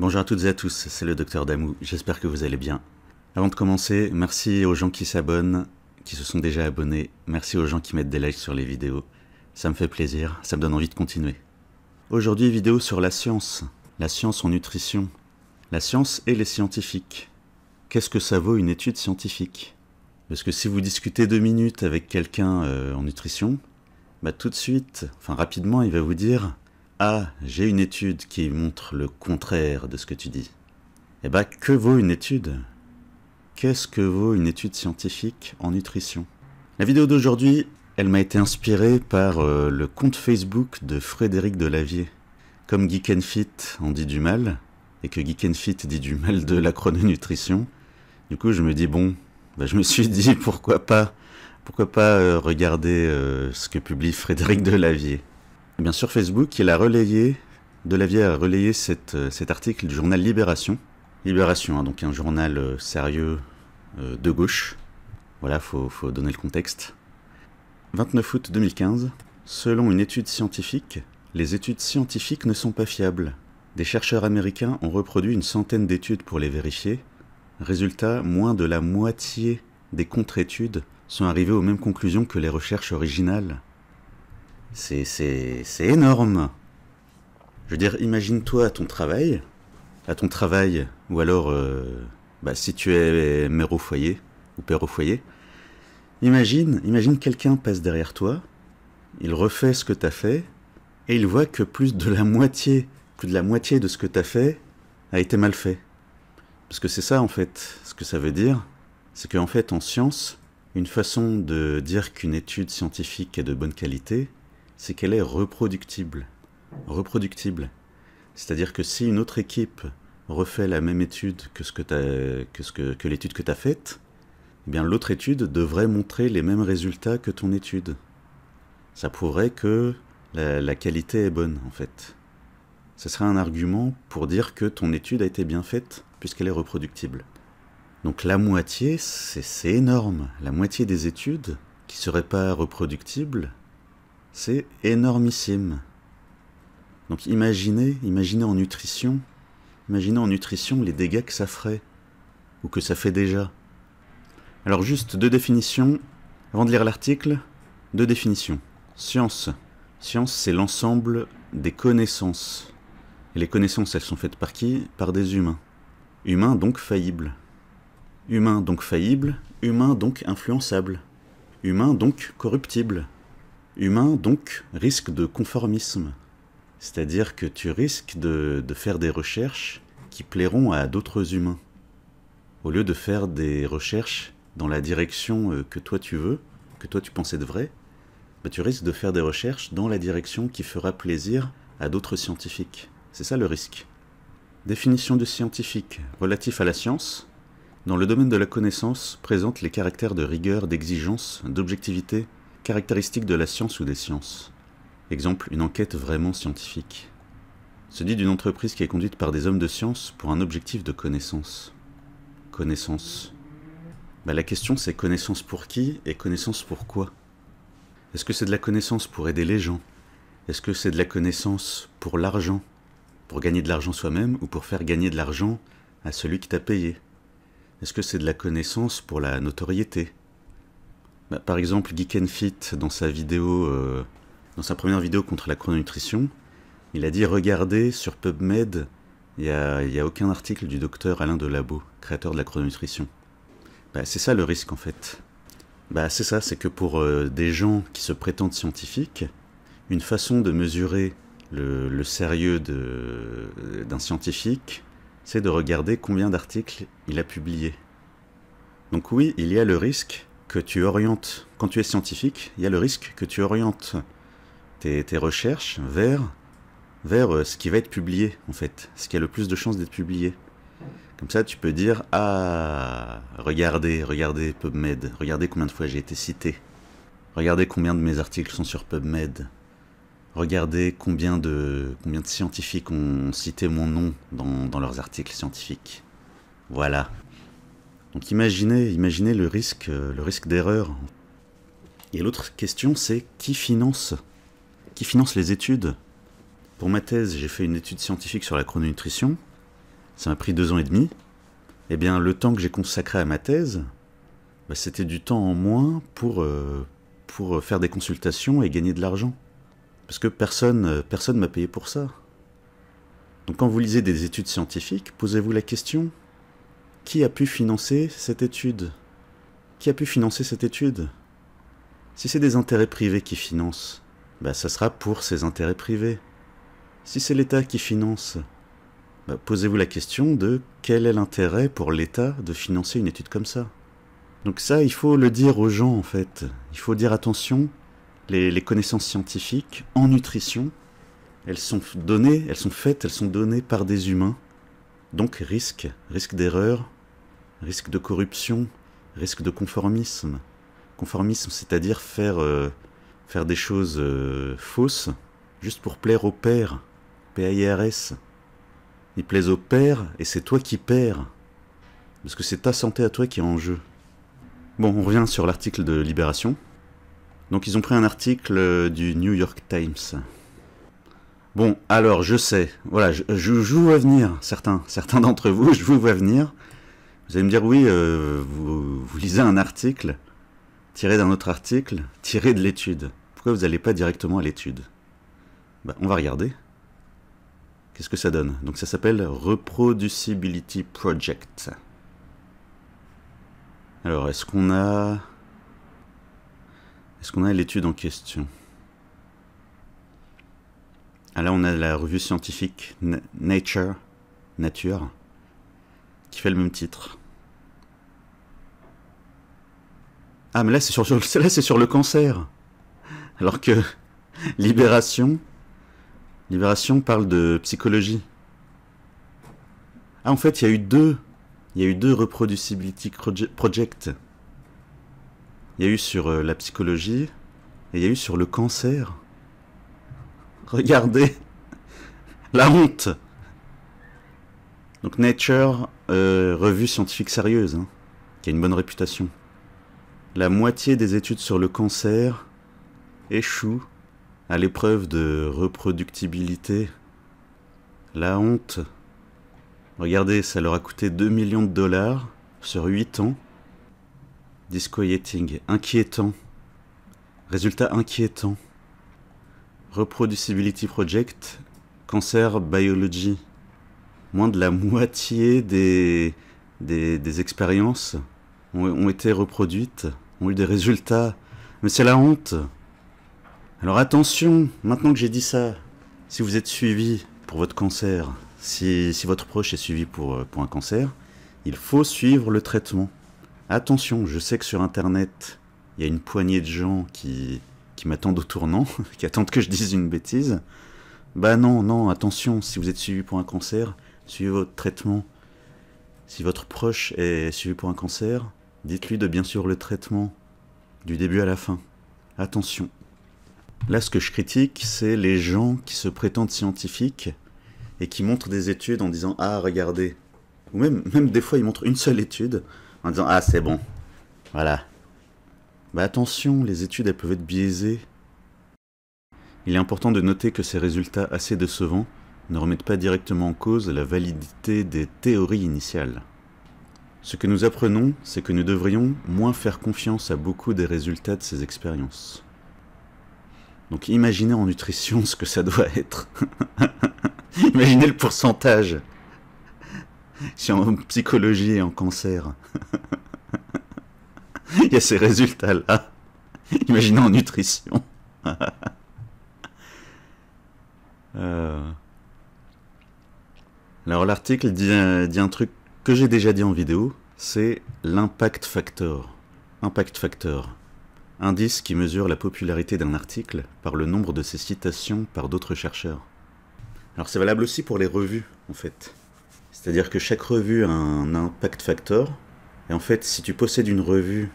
Bonjour à toutes et à tous, c'est le docteur Damou, j'espère que vous allez bien. Avant de commencer, merci aux gens qui s'abonnent, qui se sont déjà abonnés, merci aux gens qui mettent des likes sur les vidéos, ça me fait plaisir, ça me donne envie de continuer. Aujourd'hui, vidéo sur la science, la science en nutrition, la science et les scientifiques. Qu'est-ce que ça vaut une étude scientifique Parce que si vous discutez deux minutes avec quelqu'un euh, en nutrition, bah tout de suite, enfin rapidement, il va vous dire ah, j'ai une étude qui montre le contraire de ce que tu dis. Eh bien, que vaut une étude Qu'est-ce que vaut une étude scientifique en nutrition La vidéo d'aujourd'hui, elle m'a été inspirée par euh, le compte Facebook de Frédéric Delavier. Comme Geek and Fit en dit du mal, et que Geek Fit dit du mal de la chrononutrition, du coup je me dis bon, ben, je me suis dit pourquoi pas, pourquoi pas euh, regarder euh, ce que publie Frédéric Delavier bien, Sur Facebook, il a relayé, Delavier a relayé euh, cet article du journal Libération. Libération, hein, donc un journal euh, sérieux euh, de gauche. Voilà, faut, faut donner le contexte. 29 août 2015, selon une étude scientifique, les études scientifiques ne sont pas fiables. Des chercheurs américains ont reproduit une centaine d'études pour les vérifier. Résultat, moins de la moitié des contre-études sont arrivées aux mêmes conclusions que les recherches originales c'est énorme. Je veux dire, imagine-toi à ton travail, à ton travail, ou alors euh, bah, si tu es mère au foyer ou père au foyer, imagine, imagine quelqu'un passe derrière toi, il refait ce que as fait, et il voit que plus de la moitié, plus de la moitié de ce que t'as fait a été mal fait. Parce que c'est ça en fait, ce que ça veut dire, c'est qu'en fait en science, une façon de dire qu'une étude scientifique est de bonne qualité, c'est qu'elle est reproductible. Reproductible. C'est-à-dire que si une autre équipe refait la même étude que, que, que, l'étude que tu as faite, eh bien l'autre étude devrait montrer les mêmes résultats que ton étude. Ça prouverait que la, qualité est bonne, en fait. Ce serait un argument pour dire que ton étude a été bien faite, puisqu'elle est reproductible. Donc la moitié, c'est énorme. La moitié des études qui ne seraient pas reproductibles, c'est énormissime. Donc imaginez, imaginez en nutrition, imaginez en nutrition les dégâts que ça ferait, ou que ça fait déjà. Alors juste deux définitions, avant de lire l'article, deux définitions. Science. Science, c'est l'ensemble des connaissances. Et les connaissances, elles sont faites par qui Par des humains. Humains donc faillibles. Humains donc faillibles, humains donc influençables. Humains donc corruptibles humain, donc, risque de conformisme. C'est-à-dire que tu risques de, faire des recherches qui plairont à d'autres humains. Au lieu de faire des recherches dans la direction euh, que toi tu veux, que toi tu penses être vrai, bah, tu risques de faire des recherches dans la direction qui fera plaisir à d'autres scientifiques. C'est ça le risque. Définition du scientifique relatif à la science. Dans le domaine de la connaissance, présente les caractères de rigueur, d'exigence, d'objectivité, Caractéristiques de la science ou des sciences. Exemple, une enquête vraiment scientifique. Se dit d'une entreprise qui est conduite par des hommes de science pour un objectif de connaissance. Connaissance. Bah, la question c'est connaissance pour qui et connaissance pour quoi Est-ce que c'est de la connaissance pour aider les gens Est-ce que c'est de la connaissance pour l'argent Pour gagner de l'argent soi-même ou pour faire gagner de l'argent à celui qui t'a payé Est-ce que c'est de la connaissance pour la notoriété bah, par exemple, Geek Fit, dans sa vidéo, euh, première vidéo contre la chrononutrition, il a dit Regardez, sur PubMed, il n'y a, aucun article du docteur Alain Delabo, créateur de la chrononutrition. Bah, c'est ça le risque en fait. Bah, c'est ça, c'est que pour euh, des gens qui se prétendent scientifiques, une façon de mesurer le, le sérieux d'un scientifique, c'est de regarder combien d'articles il a publiés. Donc oui, il y a le risque que tu orientes, quand tu es scientifique, il y a le risque que tu orientes tes, tes recherches vers, vers euh, ce qui va être publié, en fait, ce qui a le plus de chances d'être publié. Comme ça, tu peux dire Ah, regardez, regardez PubMed, regardez combien de fois j'ai été cité, regardez combien de mes articles sont sur PubMed, regardez combien de, combien de scientifiques ont cité mon nom dans, dans leurs articles scientifiques. Voilà. Donc imaginez, le risque, euh, le risque d'erreur. Et l'autre question, c'est qui finance Qui finance les études Pour ma thèse, j'ai fait une étude scientifique sur la chrononutrition. Ça m'a pris deux ans et demi. Eh bien, le temps que j'ai consacré à ma thèse, bah, c'était du temps en moins pour, euh, euh, faire des consultations et gagner de l'argent. Parce que personne personne m'a payé pour ça. Donc quand vous lisez des études scientifiques, posez-vous la question, qui a pu financer cette étude Qui a pu financer cette étude Si c'est des intérêts privés qui financent, bah, ça sera pour ces intérêts privés. Si c'est l'État qui finance, bah, posez-vous la question de quel est l'intérêt pour l'État de financer une étude comme ça. Donc ça, il faut le dire aux gens en fait. Il faut dire attention, les, les, connaissances scientifiques en nutrition, elles sont données, elles sont faites, elles sont données par des humains. Donc risque, risque d'erreur, risque de corruption, risque de conformisme. Conformisme, c'est-à-dire faire, euh, faire des choses euh, fausses juste pour plaire au père, P-A-I-R-S. Il plaise au père et c'est toi qui perds. Parce que c'est ta santé à toi qui est en jeu. Bon, on revient sur l'article de Libération. Donc ils ont pris un article euh, du New York Times. Bon, alors je sais, voilà, je, vous vois venir, certains, certains d'entre vous, je vous vois venir. Vous allez me dire, oui, euh, vous, lisez un article tiré d'un autre article, tiré de l'étude. Pourquoi vous n'allez pas directement à l'étude ben, On va regarder. Qu'est-ce que ça donne Donc ça s'appelle Reproducibility Project. Alors, est-ce qu'on a... Est-ce qu'on a l'étude en question ah là, on a la revue scientifique Nature, Nature, qui fait le même titre. Ah, mais là, c'est sur, sur le cancer. Alors que Libération, Libération parle de psychologie. Ah, en fait, il y a eu deux. Il y a eu deux Reproducibility Project. Il y a eu sur euh, la psychologie et il y a eu sur le cancer. Regardez la honte. Donc Nature euh, revue scientifique sérieuse, hein, qui a une bonne réputation. La moitié des études sur le cancer échouent à l'épreuve de reproductibilité. La honte. Regardez, ça leur a coûté 2 millions de dollars sur 8 ans. Disquieting, inquiétant. Résultat inquiétant. Reproducibility Project, Cancer Biology moins de la moitié des, expériences ont, été reproduites, ont eu des résultats. Mais c'est la honte. Alors attention, maintenant que j'ai dit ça, si vous êtes suivi pour votre cancer, si, votre proche est suivi pour, euh, pour un cancer, il faut suivre le traitement. Attention, je sais que sur Internet, il y a une poignée de gens qui m'attendent au tournant, qui attendent que je dise une bêtise. Bah non, non, attention, si vous êtes suivi pour un cancer, suivez votre traitement. Si votre proche est suivi pour un cancer, dites-lui de bien suivre le traitement du début à la fin. Attention. Là, ce que je critique, c'est les gens qui se prétendent scientifiques et qui montrent des études en disant Ah, regardez. Ou même, même des fois, ils montrent une seule étude en disant Ah, c'est bon. Voilà. Bah attention, les études, elles peuvent être biaisées. Il est important de noter que ces résultats assez décevants ne remettent pas directement en cause la validité des théories initiales. Ce que nous apprenons, c'est que nous devrions moins faire confiance à beaucoup des résultats de ces expériences. Donc imaginez en nutrition ce que ça doit être. imaginez le pourcentage. Si en psychologie et en cancer, il y a ces résultats-là. Imaginez en nutrition. euh... Alors l'article dit, un truc que j'ai déjà dit en vidéo, c'est l'impact factor. Impact factor. Indice qui mesure la popularité d'un article par le nombre de ses citations par d'autres chercheurs. Alors c'est valable aussi pour les revues, en fait. C'est-à-dire que chaque revue a un impact factor, et en fait, si tu possèdes une revue,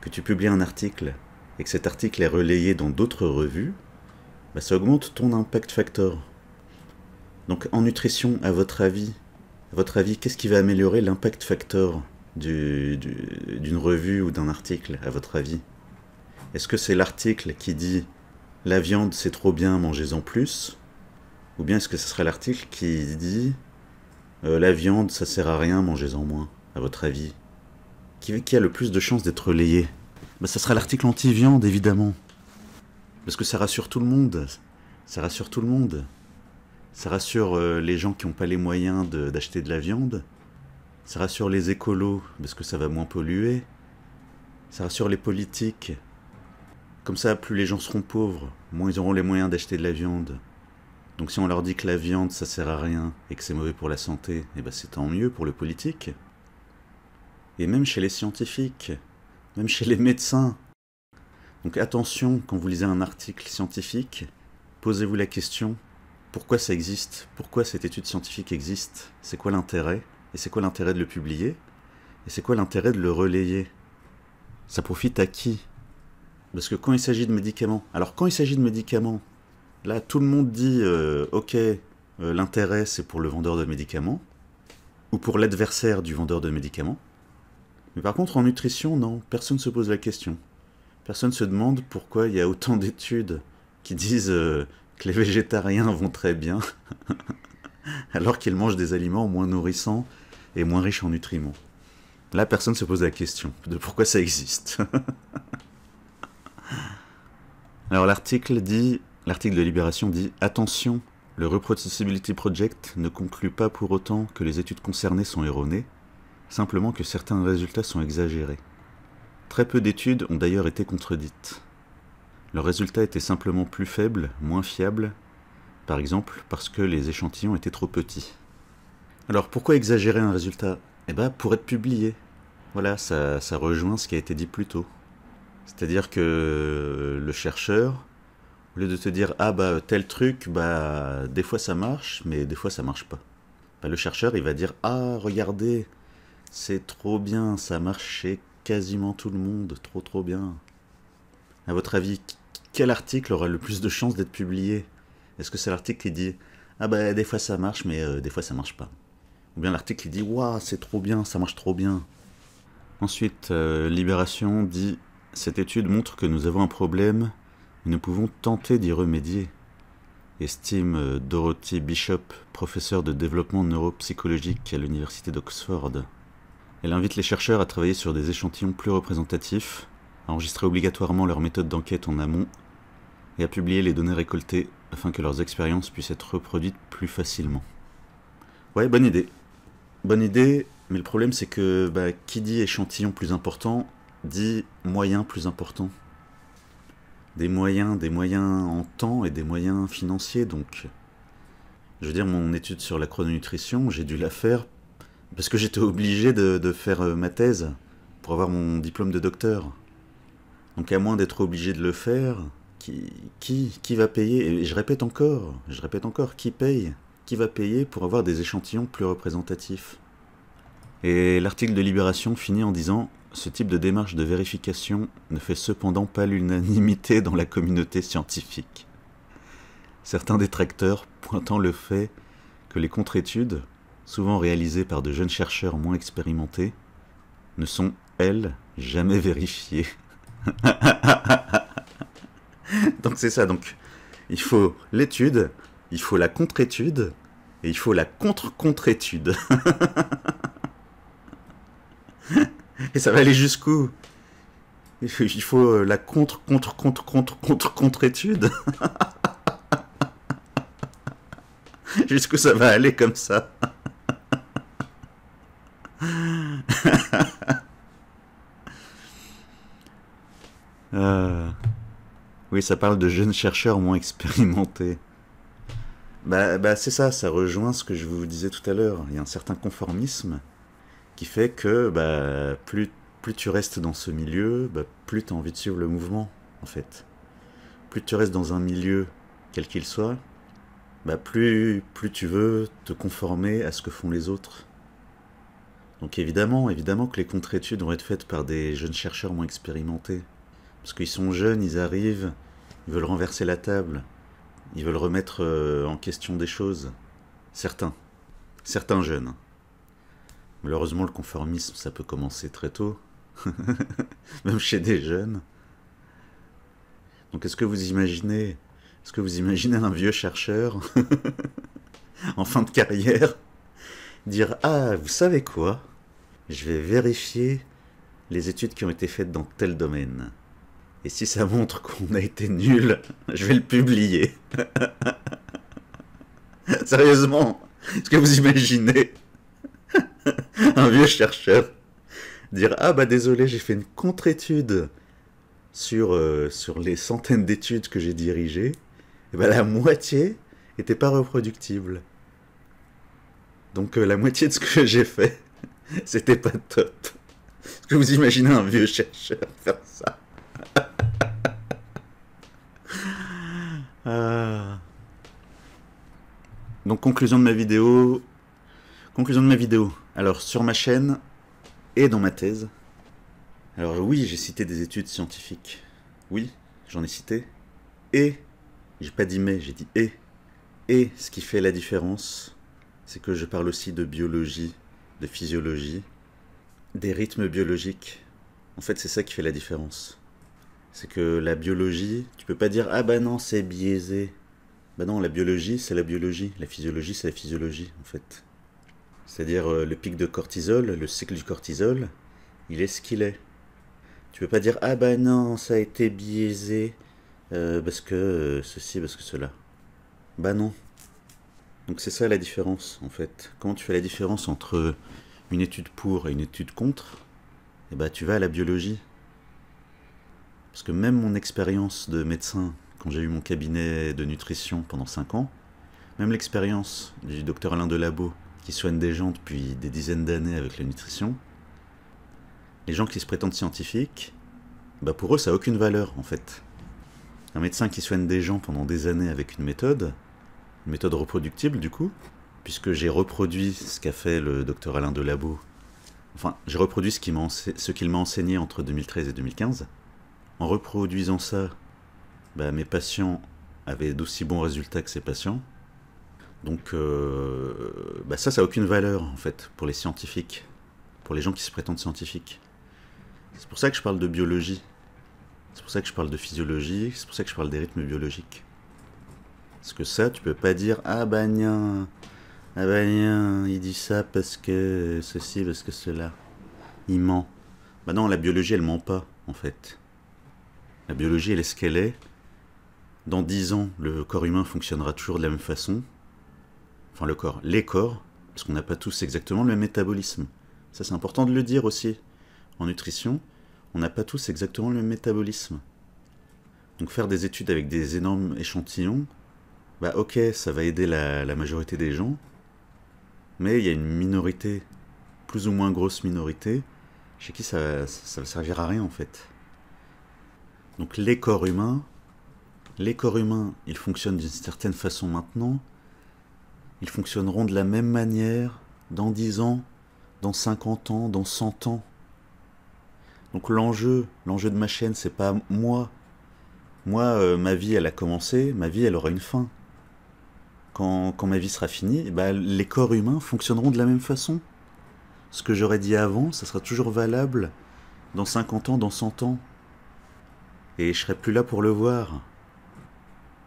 que tu publies un article, et que cet article est relayé dans d'autres revues, bah, ça augmente ton impact factor. Donc en nutrition, à votre avis, à votre avis, qu'est-ce qui va améliorer l'impact factor d'une revue ou d'un article, à votre avis Est-ce que c'est l'article qui dit la viande c'est trop bien, mangez-en plus Ou bien est-ce que ce serait l'article qui dit euh, la viande ça sert à rien, mangez-en moins, à votre avis qui, a le plus de chances d'être relayé bah, Ça sera l'article anti-viande évidemment. Parce que ça rassure tout le monde. Ça rassure tout le monde. Ça rassure euh, les gens qui n'ont pas les moyens d'acheter de, la viande. Ça rassure les écolos parce que ça va moins polluer. Ça rassure les politiques. Comme ça, plus les gens seront pauvres, moins ils auront les moyens d'acheter de la viande. Donc si on leur dit que la viande ça sert à rien et que c'est mauvais pour la santé, eh ben c'est tant mieux pour le politique. Et même chez les scientifiques, même chez les médecins. Donc attention quand vous lisez un article scientifique, posez-vous la question pourquoi ça existe, pourquoi cette étude scientifique existe, c'est quoi l'intérêt, et c'est quoi l'intérêt de le publier, et c'est quoi l'intérêt de le relayer. Ça profite à qui Parce que quand il s'agit de médicaments, alors quand il s'agit de médicaments, là tout le monde dit euh, ok, euh, l'intérêt c'est pour le vendeur de médicaments, ou pour l'adversaire du vendeur de médicaments. Mais par contre en nutrition, non, personne ne se pose la question. Personne ne se demande pourquoi il y a autant d'études qui disent euh, que les végétariens vont très bien, alors qu'ils mangent des aliments moins nourrissants et moins riches en nutriments. Là, personne se pose la question de pourquoi ça existe. alors l'article dit, l'article de Libération dit attention, le Reproducibility Project ne conclut pas pour autant que les études concernées sont erronées, simplement que certains résultats sont exagérés. Très peu d'études ont d'ailleurs été contredites. Le résultat était simplement plus faible, moins fiable, par exemple parce que les échantillons étaient trop petits. Alors pourquoi exagérer un résultat Eh bien pour être publié. Voilà, ça, ça rejoint ce qui a été dit plus tôt. C'est-à-dire que le chercheur, au lieu de te dire ah bah tel truc, bah des fois ça marche, mais des fois ça marche pas. Bah, le chercheur il va dire ah regardez, c'est trop bien, ça marche quasiment tout le monde, trop trop bien. À votre avis, quel article aurait le plus de chances d'être publié Est-ce que c'est l'article qui dit Ah ben, des fois ça marche, mais euh, des fois ça marche pas Ou bien l'article qui dit Waouh, c'est trop bien, ça marche trop bien Ensuite, euh, Libération dit Cette étude montre que nous avons un problème, et nous pouvons tenter d'y remédier estime euh, Dorothy Bishop, professeure de développement neuropsychologique à l'Université d'Oxford. Elle invite les chercheurs à travailler sur des échantillons plus représentatifs, à enregistrer obligatoirement leur méthode d'enquête en amont et à publier les données récoltées afin que leurs expériences puissent être reproduites plus facilement. Ouais, bonne idée. Bonne idée, mais le problème c'est que bah, qui dit échantillon plus important dit moyens plus importants. Des moyens, des moyens en temps et des moyens financiers donc. Je veux dire, mon étude sur la chrononutrition, j'ai dû la faire parce que j'étais obligé de faire euh, ma thèse pour avoir mon diplôme de docteur. Donc à moins d'être obligé de le faire, qui, qui, va payer Et je répète encore, je répète encore, qui paye Qui va payer pour avoir des échantillons plus représentatifs Et l'article de Libération finit en disant ce type de démarche de vérification ne fait cependant pas l'unanimité dans la communauté scientifique. Certains détracteurs pointant le fait que les contre-études, souvent réalisées par de jeunes chercheurs moins expérimentés, ne sont, elles, jamais vérifiées. donc c'est ça. Donc il faut l'étude, il faut la contre-étude et il faut la contre-contre-étude. et ça va aller jusqu'où il faut, la contre contre contre contre contre contre étude. Jusqu'où ça va aller comme ça Oui, ça parle de jeunes chercheurs moins expérimentés. Bah, bah c'est ça, ça rejoint ce que je vous disais tout à l'heure. Il y a un certain conformisme qui fait que bah, plus, plus tu restes dans ce milieu, bah, plus tu as envie de suivre le mouvement, en fait. Plus tu restes dans un milieu, quel qu'il soit, bah, plus, plus tu veux te conformer à ce que font les autres. Donc évidemment, évidemment que les contre-études vont être faites par des jeunes chercheurs moins expérimentés. Parce qu'ils sont jeunes, ils arrivent, ils veulent renverser la table. Ils veulent remettre euh, en question des choses. Certains. Certains jeunes. Malheureusement, le conformisme, ça peut commencer très tôt. Même chez des jeunes. Donc est-ce que vous imaginez est-ce que vous imaginez un vieux chercheur en fin de carrière dire "Ah, vous savez quoi Je vais vérifier les études qui ont été faites dans tel domaine." Et si ça montre qu'on a été nul, je vais le publier. Sérieusement, est-ce que vous imaginez un vieux chercheur dire ah bah désolé j'ai fait une contre-étude sur, euh, sur les centaines d'études que j'ai dirigées et eh bah la moitié n'était pas reproductible donc euh, la moitié de ce que j'ai fait c'était pas top est-ce que vous imaginez un vieux chercheur faire ça Euh. Donc conclusion de ma vidéo. Conclusion de ma vidéo. Alors sur ma chaîne et dans ma thèse. Alors oui, j'ai cité des études scientifiques. Oui, j'en ai cité. Et, j'ai pas dit mais, j'ai dit et. Et ce qui fait la différence, c'est que je parle aussi de biologie, de physiologie, des rythmes biologiques. En fait, c'est ça qui fait la différence c'est que la biologie, tu peux pas dire ah bah non c'est biaisé. Bah non, la biologie c'est la biologie, la physiologie c'est la physiologie en fait. C'est-à-dire euh, le pic de cortisol, le cycle du cortisol, il est ce qu'il est. Tu peux pas dire ah bah non ça a été biaisé euh, parce que euh, ceci parce que cela. Bah non. Donc c'est ça la différence en fait. Quand tu fais la différence entre une étude pour et une étude contre, et eh bah tu vas à la biologie. Parce que même mon expérience de médecin, quand j'ai eu mon cabinet de nutrition pendant 5 ans, même l'expérience du docteur Alain Delabo, qui soigne des gens depuis des dizaines d'années avec la nutrition, les gens qui se prétendent scientifiques, bah pour eux ça n'a aucune valeur en fait. Un médecin qui soigne des gens pendant des années avec une méthode, une méthode reproductible du coup, puisque j'ai reproduit ce qu'a fait le docteur Alain Delabo, enfin j'ai reproduit ce qu'il m'a m'a enseigné entre 2013 et 2015, en reproduisant ça, ben, mes patients avaient d'aussi bons résultats que ces patients. Donc euh, ben, ça, ça n'a aucune valeur en fait pour les scientifiques, pour les gens qui se prétendent scientifiques. C'est pour ça que je parle de biologie, c'est pour ça que je parle de physiologie, c'est pour ça que je parle des rythmes biologiques. Parce que ça, tu peux pas dire ah bah nien, ah bah il dit ça parce que ceci, parce que cela, il ment. Bah non, la biologie elle ment pas en fait. La biologie, elle est ce qu'elle est. Dans dix ans, le corps humain fonctionnera toujours de la même façon. Enfin, le corps, les corps, parce qu'on n'a pas tous exactement le même métabolisme. Ça, c'est important de le dire aussi. En nutrition, on n'a pas tous exactement le même métabolisme. Donc faire des études avec des énormes échantillons, bah ok, ça va aider la, la majorité des gens, mais il y a une minorité, plus ou moins grosse minorité, chez qui ça ne servira à rien en fait. Donc les corps humains, les corps humains, ils fonctionnent d'une certaine façon maintenant. Ils fonctionneront de la même manière dans 10 ans, dans 50 ans, dans 100 ans. Donc l'enjeu, l'enjeu de ma chaîne, c'est pas moi. Moi, euh, ma vie, elle a commencé, ma vie, elle aura une fin. Quand, quand ma vie sera finie, eh ben, les corps humains fonctionneront de la même façon. Ce que j'aurais dit avant, ça sera toujours valable dans 50 ans, dans 100 ans et je serai plus là pour le voir.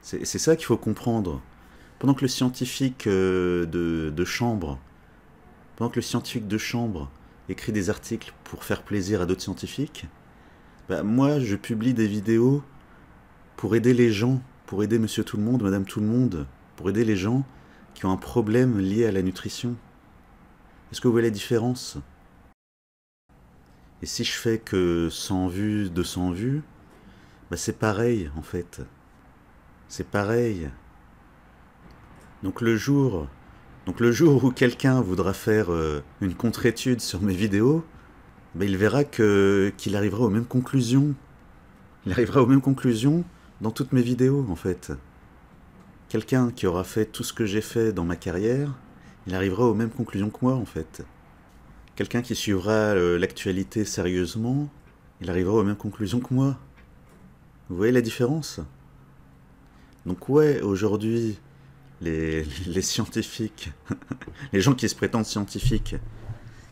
C'est ça qu'il faut comprendre. Pendant que le scientifique euh, de, chambre, pendant que le scientifique de chambre écrit des articles pour faire plaisir à d'autres scientifiques, bah, moi je publie des vidéos pour aider les gens, pour aider Monsieur Tout le Monde, Madame Tout le Monde, pour aider les gens qui ont un problème lié à la nutrition. Est-ce que vous voyez la différence Et si je fais que 100 vues, 200 vues, bah, c'est pareil en fait. C'est pareil. Donc le jour, donc le jour où quelqu'un voudra faire euh, une contre-étude sur mes vidéos, bah, il verra que qu'il arrivera aux mêmes conclusions. Il arrivera aux mêmes conclusions dans toutes mes vidéos en fait. Quelqu'un qui aura fait tout ce que j'ai fait dans ma carrière, il arrivera aux mêmes conclusions que moi en fait. Quelqu'un qui suivra euh, l'actualité sérieusement, il arrivera aux mêmes conclusions que moi. Vous voyez la différence Donc ouais, aujourd'hui, les, scientifiques, les gens qui se prétendent scientifiques,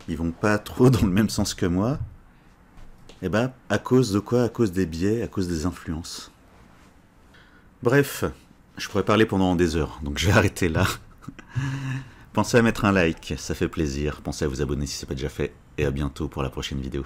ils vont pas trop dans le même sens que moi. Et eh ben, à cause de quoi À cause des biais, à cause des influences. Bref, je pourrais parler pendant des heures, donc je vais arrêter là. Pensez à mettre un like, ça fait plaisir. Pensez à vous abonner si c'est n'est pas déjà fait. Et à bientôt pour la prochaine vidéo.